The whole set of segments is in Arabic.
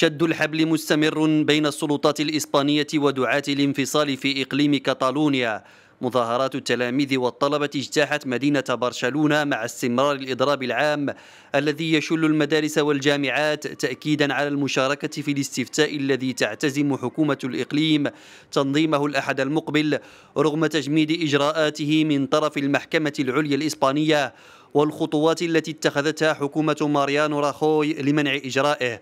شد الحبل مستمر بين السلطات الإسبانية ودعاة الانفصال في إقليم كاتالونيا مظاهرات التلاميذ والطلبة اجتاحت مدينة برشلونة مع استمرار الإضراب العام الذي يشل المدارس والجامعات تأكيدا على المشاركة في الاستفتاء الذي تعتزم حكومة الإقليم تنظيمه الأحد المقبل رغم تجميد إجراءاته من طرف المحكمة العليا الإسبانية والخطوات التي اتخذتها حكومة ماريانو راخوي لمنع إجرائه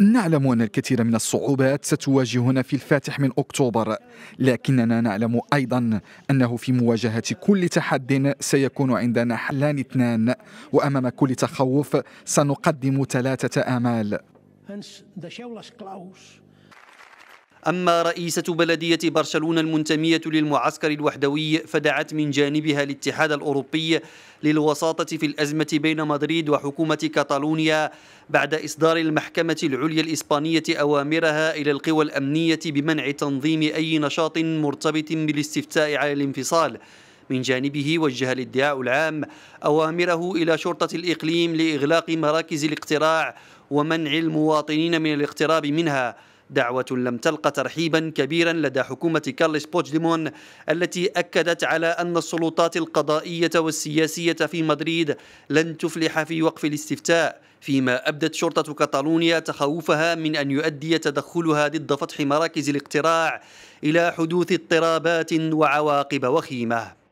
نعلم أن الكثير من الصعوبات ستواجهنا في الفاتح من أكتوبر لكننا نعلم أيضا أنه في مواجهة كل تحد سيكون عندنا حلان اثنان وأمام كل تخوف سنقدم ثلاثة آمال أما رئيسة بلدية برشلونة المنتمية للمعسكر الوحدوي فدعت من جانبها الاتحاد الأوروبي للوساطة في الأزمة بين مدريد وحكومة كاتالونيا بعد إصدار المحكمة العليا الإسبانية أوامرها إلى القوى الأمنية بمنع تنظيم أي نشاط مرتبط بالاستفتاء على الانفصال من جانبه وجه الادعاء العام أوامره إلى شرطة الإقليم لإغلاق مراكز الاقتراع ومنع المواطنين من الاقتراب منها دعوة لم تلق ترحيبا كبيرا لدى حكومة كارلس بوتشديمون التي أكدت على أن السلطات القضائية والسياسية في مدريد لن تفلح في وقف الاستفتاء فيما أبدت شرطة كاتالونيا تخوفها من أن يؤدي تدخلها ضد فتح مراكز الاقتراع إلى حدوث اضطرابات وعواقب وخيمة